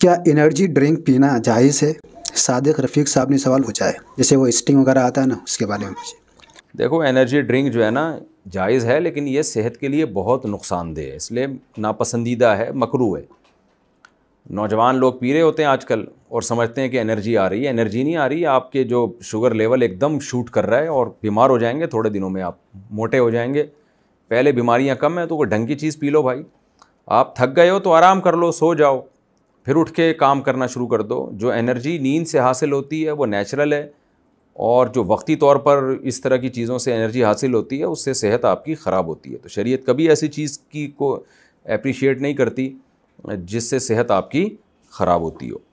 क्या energy drink पीना जायज़ है सादिक रफ़ीक साहब ने सवाल पूछा है जैसे वो स्टिंग वगैरह आता है ना उसके बारे में पूछे देखो एनर्जी ड्रिंक जो है ना जायज़ है लेकिन ये सेहत के लिए बहुत नुकसानदेह है इसलिए नापसंदीदा है मकरू है नौजवान लोग पी रहे होते हैं आजकल और समझते हैं कि एनर्जी आ रही है एनर्जी नहीं आ रही आपके जो शुगर लेवल एकदम शूट कर रहा है और बीमार हो जाएंगे थोड़े दिनों में आप मोटे हो जाएंगे पहले बीमारियां कम हैं तो कोई ढंग की चीज़ पी लो भाई आप थक गए हो तो आराम कर लो सो जाओ फिर उठ के काम करना शुरू कर दो जो एनर्जी नींद से हासिल होती है वो नेचुरल है और जो वक्ती तौर पर इस तरह की चीज़ों से एनर्जी हासिल होती है उससे सेहत आपकी ख़राब होती है तो शरीयत कभी ऐसी चीज़ की को अप्रिशिएट नहीं करती जिससे सेहत आपकी ख़राब होती हो